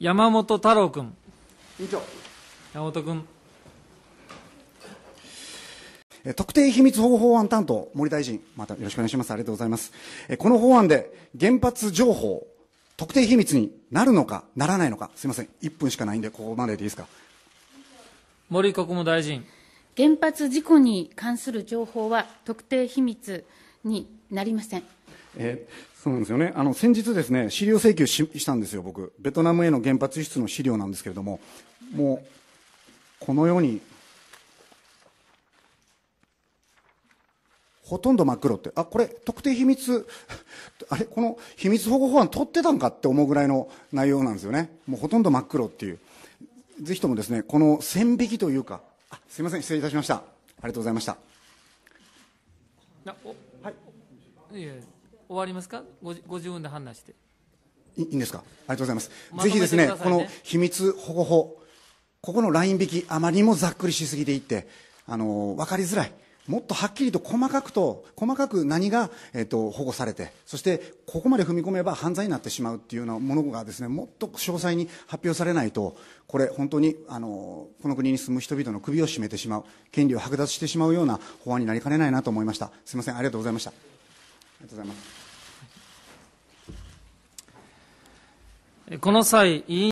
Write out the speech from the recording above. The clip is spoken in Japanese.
山本太郎君。委員長。山本君。特定秘密保護法案担当、森大臣、またよろしくお願いします。ありがとうございます。この法案で原発情報、特定秘密になるのか、ならないのか、すみません、1分しかないんで、ここまででいいですか。森国務大臣。原発事故に関する情報は特定秘密になりません。えー、そうなんですよね。あの、先日ですね、資料請求したんですよ、僕。ベトナムへの原発輸出の資料なんですけれども、もう、このように、ほとんど真っ黒って、あ、これ、特定秘密、あれ、この秘密保護法案取ってたんかって思うぐらいの内容なんですよね。もうほとんど真っ黒っていう。ぜひともですね、この線引きというか、あすみません、失礼いたしました。ありがとうございました。はい。終わりますかごご自分で判断していいんですかありがとうございます、まね、ぜひですねこの秘密保護法ここのライン引きあまりにもざっくりしすぎていってあの分かりづらいもっとはっきりと細かくと、細かく何が、えっと、保護されて、そしてここまで踏み込めば犯罪になってしまうっていうようなものがですね、もっと詳細に発表されないと、これ本当に、あの、この国に住む人々の首を絞めてしまう、権利を剥奪してしまうような法案になりかねないなと思いました。すみません、ありがとうございました。りがとうございます。この際委員